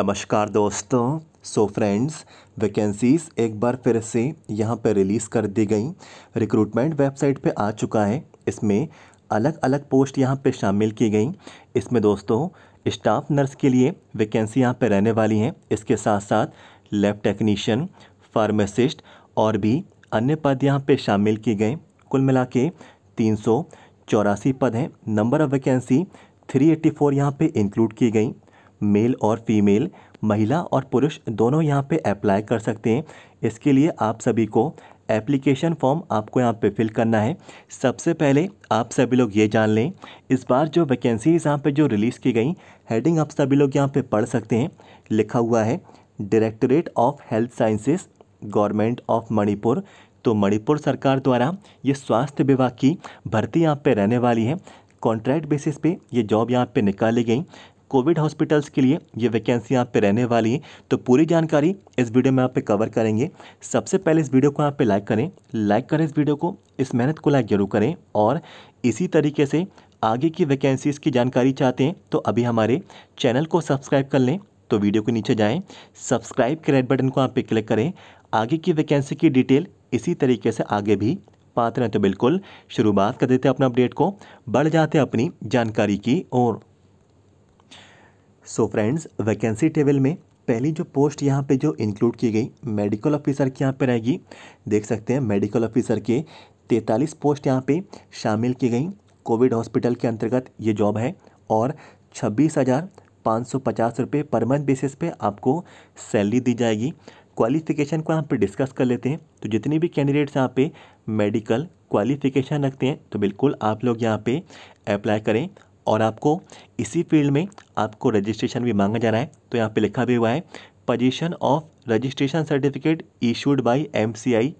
नमस्कार दोस्तों so friends vacancies एक बार फिर से यहाँ पर रिलीज़ कर दी गई रिक्रूटमेंट वेबसाइट पे आ चुका है इसमें अलग अलग पोस्ट यहाँ पे शामिल की गई इसमें दोस्तों स्टाफ नर्स के लिए वैकेंसी यहाँ पे रहने वाली हैं इसके साथ साथ लैब टेक्नीशियन फार्मासिस्ट और भी अन्य पद यहाँ पर शामिल किए गए कुल मिला के तीन सौ चौरासी पद हैं number of vacancy three eighty four यहाँ पर इंक्लूड की गई मेल और फीमेल महिला और पुरुष दोनों यहाँ पे अप्लाई कर सकते हैं इसके लिए आप सभी को एप्लीकेशन फॉर्म आपको यहाँ पे फिल करना है सबसे पहले आप सभी लोग ये जान लें इस बार जो वैकेंसीज यहाँ पे जो रिलीज़ की गई हेडिंग आप सभी लोग यहाँ पे पढ़ सकते हैं लिखा हुआ है directorate of health sciences government of Manipur तो मणिपुर सरकार द्वारा ये स्वास्थ्य विभाग की भर्ती यहाँ पर रहने वाली है कॉन्ट्रैक्ट बेसिस पे ये जॉब यहाँ पे निकाली गई कोविड हॉस्पिटल्स के लिए ये वैकेंसी यहाँ पे रहने वाली है तो पूरी जानकारी इस वीडियो में आप पे कवर करेंगे सबसे पहले इस वीडियो को आप पे लाइक करें लाइक करें इस वीडियो को इस मेहनत को लाइक जरूर करें और इसी तरीके से आगे की वैकेंसीज़ की जानकारी चाहते हैं तो अभी हमारे चैनल को सब्सक्राइब कर लें तो वीडियो के नीचे जाएँ सब्सक्राइब के रेड बटन को आप पे क्लिक करें आगे की वैकेंसी की डिटेल इसी तरीके से आगे भी पाते हैं तो बिल्कुल शुरुआत कर देते हैं अपने अपडेट को बढ़ जाते हैं अपनी जानकारी की ओर सो फ्रेंड्स वैकेंसी टेबल में पहली जो पोस्ट यहाँ पे जो इंक्लूड की गई मेडिकल ऑफिसर की यहाँ पे रहेगी देख सकते हैं मेडिकल ऑफिसर के तैंतालीस पोस्ट यहाँ पे शामिल की गई कोविड हॉस्पिटल के अंतर्गत ये जॉब है और छब्बीस हज़ार पाँच सौ पचास रुपये पर मंथ बेसिस पे आपको सैलरी दी जाएगी क्वालिफ़िकेशन को यहाँ पे डिस्कस कर लेते हैं तो जितने भी कैंडिडेट्स यहाँ पे मेडिकल क्वालिफ़िकेशन रखते हैं तो बिल्कुल आप लोग यहाँ पे अप्लाई करें और आपको इसी फील्ड में आपको रजिस्ट्रेशन भी मांगा जा रहा है तो यहाँ पे लिखा भी हुआ है position of registration certificate issued by MCI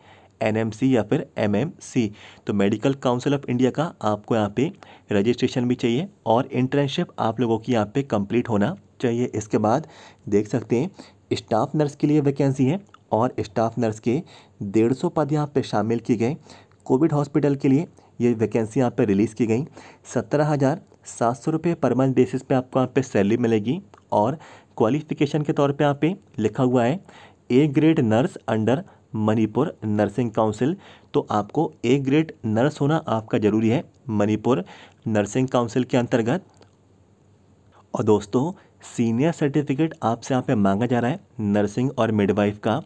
NMC या फिर एमएमसी तो मेडिकल काउंसिल ऑफ इंडिया का आपको यहाँ पे रजिस्ट्रेशन भी चाहिए और इंटर्नशिप आप लोगों की यहाँ पे कंप्लीट होना चाहिए इसके बाद देख सकते हैं स्टाफ नर्स के लिए वैकेंसी है और स्टाफ नर्स के डेढ़ सौ पद यहाँ पे शामिल किए गए कोविड हॉस्पिटल के लिए ये वैकेंसी यहाँ पे रिलीज़ की गई सत्रह हज़ार सात सौ रुपये पर मंथ बेसिस पे आपको यहाँ पे सैलरी मिलेगी और क्वालिफिकेशन के तौर पे यहाँ पे लिखा हुआ है A grade nurse under Manipur nursing council तो आपको ए ग्रेड नर्स होना आपका ज़रूरी है मणिपुर नर्सिंग काउंसिल के अंतर्गत और दोस्तों सीनियर सर्टिफिकेट आपसे यहाँ पे मांगा जा रहा है नर्सिंग और मिडवाइफ का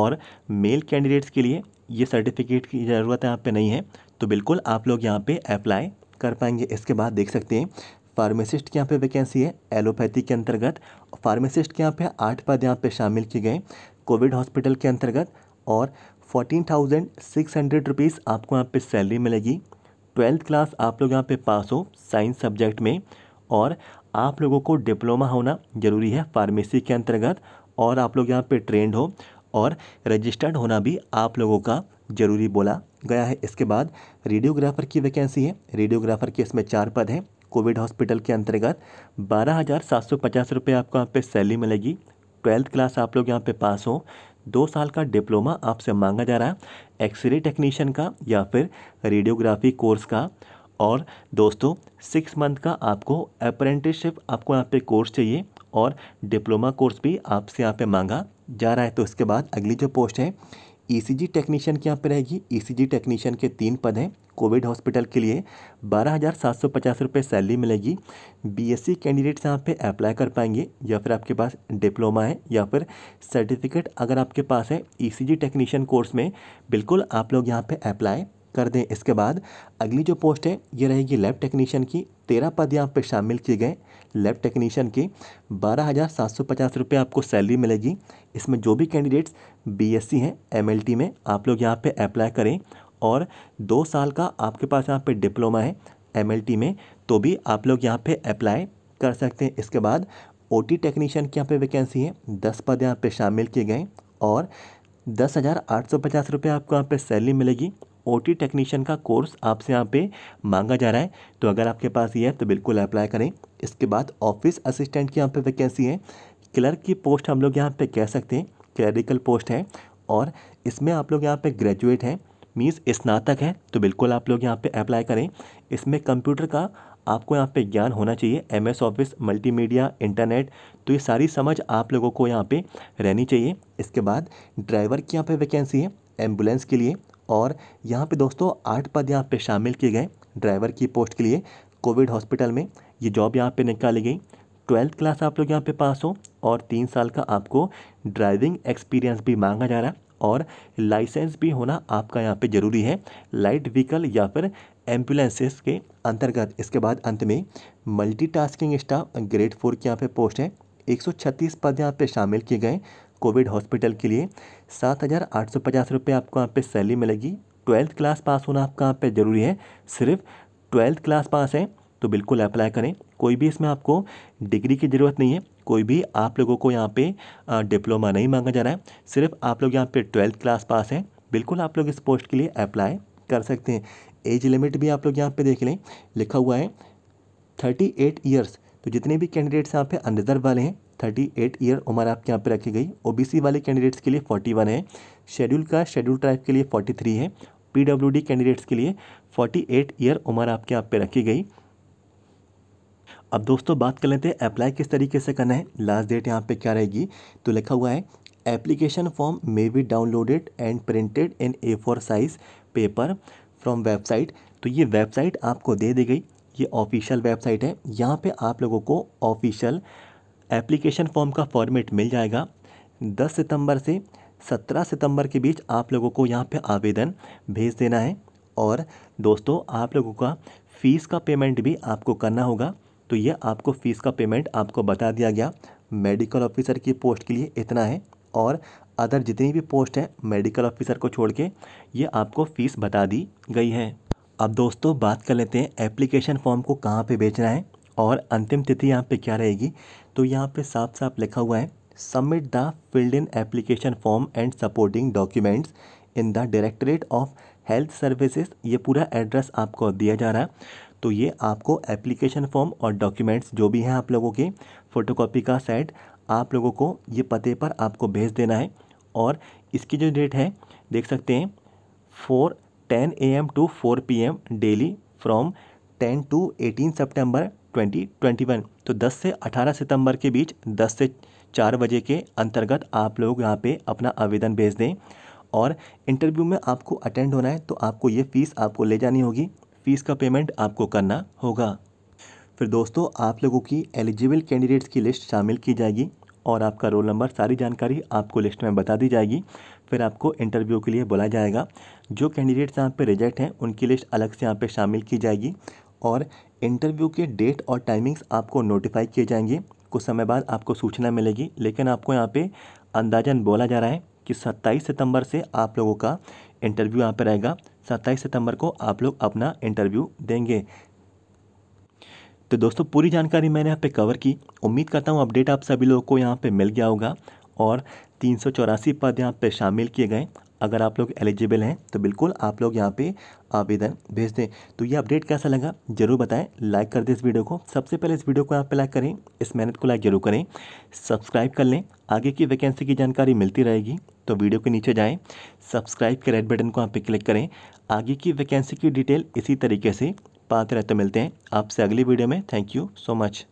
और मेल कैंडिडेट्स के लिए ये सर्टिफिकेट की ज़रूरत यहाँ पे नहीं है तो बिल्कुल आप लोग यहाँ पे अप्लाई कर पाएंगे इसके बाद देख सकते हैं फार्मेसिस्ट के यहाँ पे वैकेंसी है एलोपैथी के अंतर्गत फार्मासिस्ट के यहाँ पे आठ पद यहाँ पे शामिल किए गए कोविड हॉस्पिटल के अंतर्गत और fourteen thousand six hundred rupees आपको यहाँ पे सैलरी मिलेगी ट्वेल्थ क्लास आप लोग यहाँ पे पास हो साइंस सब्जेक्ट में और आप लोगों को डिप्लोमा होना ज़रूरी है फार्मेसी के अंतर्गत और आप लोग यहाँ पर ट्रेंड हो और रजिस्टर्ड होना भी आप लोगों का जरूरी बोला गया है इसके बाद रेडियोग्राफर की वैकेंसी है रेडियोग्राफर के इसमें चार पद हैं कोविड हॉस्पिटल के अंतर्गत बारह हज़ार सात सौ पचास रुपये आपको यहाँ पे सैलरी मिलेगी ट्वेल्थ क्लास आप लोग यहाँ पे पास हो दो साल का डिप्लोमा आपसे मांगा जा रहा है एक्सरे टेक्नीशियन का या फिर रेडियोग्राफी कोर्स का और दोस्तों सिक्स मंथ का आपको अप्रेंटिसशिप आपको यहाँ पे कोर्स चाहिए और डिप्लोमा कोर्स भी आपसे यहाँ पे मांगा जा रहा है तो इसके बाद अगली जो पोस्ट है ईसीजी e टेक्नीशियन की यहाँ पर रहेगी ईसीजी e टेक्नीशियन के तीन पद हैं कोविड हॉस्पिटल के लिए बारह हज़ार सात सौ पचास रुपये सैलरी मिलेगी बीएससी कैंडिडेट्स यहाँ पे अप्लाई कर पाएंगे या फिर आपके पास डिप्लोमा है या फिर सर्टिफिकेट अगर आपके पास है ईसीजी टेक्नीशियन कोर्स में बिल्कुल आप लोग यहाँ पर अप्लाई कर दें इसके बाद अगली जो पोस्ट है ये रहेगी लैब टेक्नीशियन की तेरह पद यहाँ पे शामिल किए गए लैब टेक्नीशियन के बारह हज़ार सात सौ पचास रुपये आपको सैलरी मिलेगी इसमें जो भी कैंडिडेट्स बीएससी हैं एमएलटी में आप लोग यहाँ पे अप्लाई करें और दो साल का आपके पास यहाँ पे डिप्लोमा है एमएलटी में तो भी आप लोग यहाँ पे अप्लाई कर सकते हैं इसके बाद टी टेक्नीशियन की यहाँ पर वैकेंसी है दस पद यहाँ पे शामिल किए गए और दस हज़ार आठ सौ पचास रुपये आपको यहाँ पे सैलरी मिलेगी ओटी टेक्नीशियन का कोर्स आपसे यहाँ पे मांगा जा रहा है तो अगर आपके पास ये है तो बिल्कुल अप्लाई करें इसके बाद ऑफिस असिस्टेंट की यहाँ पे वैकेंसी है क्लर्क की पोस्ट हम लोग यहाँ पे कह सकते हैं क्लरिकल पोस्ट है और इसमें आप लोग यहाँ पे ग्रेजुएट हैं मीन्स स्नातक है तो बिल्कुल आप लोग यहाँ पर अप्लाई करें इसमें कंप्यूटर का आपको यहाँ पे ज्ञान होना चाहिए M S office multimedia internet तो ये सारी समझ आप लोगों को यहाँ पे रहनी चाहिए इसके बाद ड्राइवर की यहाँ पे वैकेंसी है एम्बुलेंस के लिए और यहाँ पे दोस्तों आठ पद यहाँ पे शामिल किए गए ड्राइवर की पोस्ट के लिए कोविड हॉस्पिटल में ये जॉब यहाँ पे निकाली गई ट्वेल्थ क्लास आप लोग यहाँ पे पास हो और तीन साल का आपको ड्राइविंग एक्सपीरियंस भी मांगा जा रहा है और लाइसेंस भी होना आपका यहाँ पे ज़रूरी है लाइट व्हीकल या फिर एम्बुलेंसेस के अंतर्गत इसके बाद अंत में मल्टीटास्किंग स्टाफ ग्रेड फोर के यहाँ पे पोस्ट है 136 पद यहाँ पे शामिल किए गए कोविड हॉस्पिटल के लिए सात हज़ार आठ सौ पचास रुपये आपको यहाँ पे सैलरी मिलेगी ट्वेल्थ क्लास पास होना आपका यहाँ पे ज़रूरी है सिर्फ ट्वेल्थ क्लास पास है तो बिल्कुल अप्लाई करें कोई भी इसमें आपको डिग्री की ज़रूरत नहीं है कोई भी आप लोगों को यहाँ पे डिप्लोमा नहीं मांगा जा रहा है सिर्फ आप लोग यहाँ पे ट्वेल्थ क्लास पास हैं बिल्कुल आप लोग इस पोस्ट के लिए अप्लाई कर सकते हैं एज लिमिट भी आप लोग यहाँ पे देख लें लिखा हुआ है थर्टी एट ईयर्स तो जितने भी कैंडिडेट्स यहाँ पे अनरिजर्व वाले हैं थर्टी एट ईयर उम्र आपके यहाँ पे रखी गई ओबीसी वाले कैंडिडेट्स के लिए फोर्टी वन है शेड्यूल का शेड्यूल ट्राइब के लिए फोर्टी थ्री है पीडब्ल्यूडी कैंडिडेट्स के लिए फोर्टी एट ईयर उम्र आपके यहाँ पे रखी गई अब दोस्तों बात कर लेते हैं अप्लाई किस तरीके से करना है लास्ट डेट यहाँ पे क्या रहेगी तो लिखा हुआ है application form may be downloaded and printed in A four size paper from website तो ये वेबसाइट आपको दे दी गई ये ऑफिशियल वेबसाइट है यहाँ पे आप लोगों को ऑफिशियल एप्लीकेशन फॉर्म का फॉर्मेट मिल जाएगा 10 सितंबर से 17 सितंबर के बीच आप लोगों को यहाँ पे आवेदन भेज देना है और दोस्तों आप लोगों का फ़ीस का पेमेंट भी आपको करना होगा तो ये आपको फ़ीस का पेमेंट आपको बता दिया गया मेडिकल ऑफिसर की पोस्ट के लिए इतना है और अदर जितनी भी पोस्ट है मेडिकल ऑफिसर को छोड़ के ये आपको फ़ीस बता दी गई है अब दोस्तों बात कर लेते हैं एप्लीकेशन फॉर्म को कहाँ पे बेचना है और अंतिम तिथि यहाँ पे क्या रहेगी तो यहाँ पे साफ साफ लिखा हुआ है submit the filled in application form and supporting documents in the directorate of health services ये पूरा एड्रेस आपको दिया जा रहा है तो ये आपको एप्लीकेशन फॉर्म और डॉक्यूमेंट्स जो भी हैं आप लोगों के फ़ोटोकॉपी का सेट आप लोगों को ये पते पर आपको भेज देना है और इसकी जो डेट है देख सकते हैं for ten A M to four P M daily from ten to eighteen September 2021 तो 10 से 18 सितंबर के बीच 10 से चार बजे के अंतर्गत आप लोग यहाँ पे अपना आवेदन भेज दें और इंटरव्यू में आपको अटेंड होना है तो आपको ये फ़ीस आपको ले जानी होगी फ़ीस का पेमेंट आपको करना होगा फिर दोस्तों आप लोगों की एलिजिबल कैंडिडेट्स की लिस्ट शामिल की जाएगी और आपका रोल नंबर सारी जानकारी आपको लिस्ट में बता दी जाएगी फिर आपको इंटरव्यू के लिए बुलाया जाएगा जो कैंडिडेट्स यहाँ पे रिजेक्ट हैं उनकी लिस्ट अलग से यहाँ पे शामिल की जाएगी और इंटरव्यू के डेट और टाइमिंग्स आपको नोटिफाई किए जाएंगे कुछ समय बाद आपको सूचना मिलेगी लेकिन आपको यहाँ पे अंदाजन बोला जा रहा है कि 27 सितंबर से आप लोगों का इंटरव्यू यहाँ पे रहेगा 27 सितंबर को आप लोग अपना इंटरव्यू देंगे तो दोस्तों पूरी जानकारी मैंने यहाँ पे कवर की उम्मीद करता हूँ अपडेट आप सभी लोगों को यहाँ पे मिल गया होगा और तीन पद यहाँ पर शामिल किए गए अगर आप लोग एलिजिबल हैं तो बिल्कुल आप लोग यहाँ पे आवेदन भेज दें तो ये अपडेट कैसा लगा जरूर बताएं लाइक कर दें इस वीडियो को सबसे पहले इस वीडियो को आप पे लाइक करें इस मेहनत को लाइक जरूर करें सब्सक्राइब कर लें आगे की वैकेंसी की जानकारी मिलती रहेगी तो वीडियो के नीचे जाएँ सब्सक्राइब के रेड बटन को आप पर क्लिक करें आगे की वैकेंसी की डिटेल इसी तरीके से पाते रहते मिलते हैं आपसे अगली वीडियो में थैंक यू सो मच